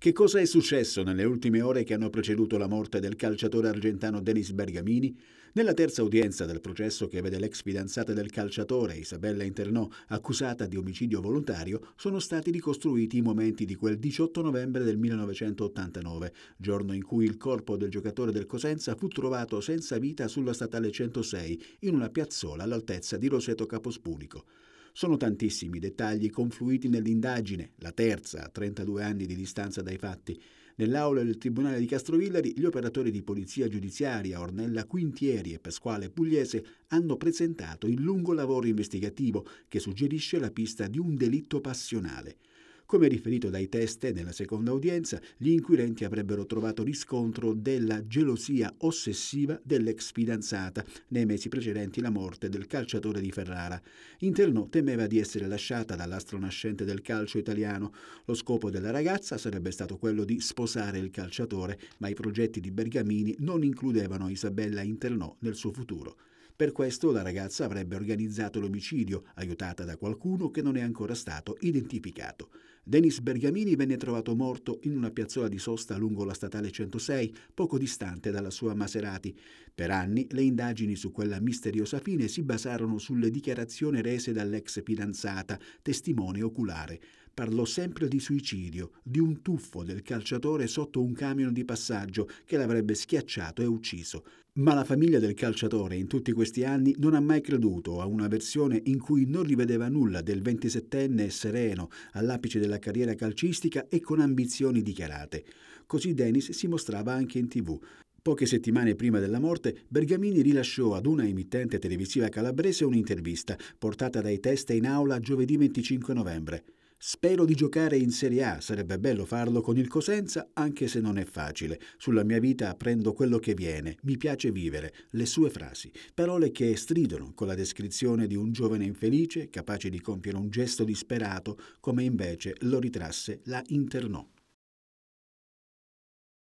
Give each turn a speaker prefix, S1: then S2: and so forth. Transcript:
S1: Che cosa è successo nelle ultime ore che hanno preceduto la morte del calciatore argentano Denis Bergamini? Nella terza udienza del processo che vede l'ex fidanzata del calciatore Isabella Internò accusata di omicidio volontario, sono stati ricostruiti i momenti di quel 18 novembre del 1989, giorno in cui il corpo del giocatore del Cosenza fu trovato senza vita sulla statale 106 in una piazzola all'altezza di Roseto Capospunico. Sono tantissimi i dettagli confluiti nell'indagine, la terza a 32 anni di distanza dai fatti. Nell'aula del Tribunale di Castrovillari gli operatori di polizia giudiziaria Ornella Quintieri e Pasquale Pugliese hanno presentato il lungo lavoro investigativo che suggerisce la pista di un delitto passionale. Come riferito dai test nella seconda udienza, gli inquirenti avrebbero trovato riscontro della gelosia ossessiva dell'ex fidanzata nei mesi precedenti la morte del calciatore di Ferrara. Interno temeva di essere lasciata dall'astro nascente del calcio italiano. Lo scopo della ragazza sarebbe stato quello di sposare il calciatore, ma i progetti di Bergamini non includevano Isabella Internò nel suo futuro. Per questo la ragazza avrebbe organizzato l'omicidio, aiutata da qualcuno che non è ancora stato identificato. Denis Bergamini venne trovato morto in una piazzola di sosta lungo la statale 106, poco distante dalla sua Maserati. Per anni le indagini su quella misteriosa fine si basarono sulle dichiarazioni rese dall'ex fidanzata, testimone oculare parlò sempre di suicidio, di un tuffo del calciatore sotto un camion di passaggio che l'avrebbe schiacciato e ucciso. Ma la famiglia del calciatore in tutti questi anni non ha mai creduto a una versione in cui non rivedeva nulla del 27enne sereno, all'apice della carriera calcistica e con ambizioni dichiarate. Così Dennis si mostrava anche in tv. Poche settimane prima della morte, Bergamini rilasciò ad una emittente televisiva calabrese un'intervista, portata dai test in aula giovedì 25 novembre. Spero di giocare in Serie A, sarebbe bello farlo con il Cosenza anche se non è facile. Sulla mia vita prendo quello che viene, mi piace vivere, le sue frasi, parole che stridono con la descrizione di un giovane infelice capace di compiere un gesto disperato come invece lo ritrasse la internò.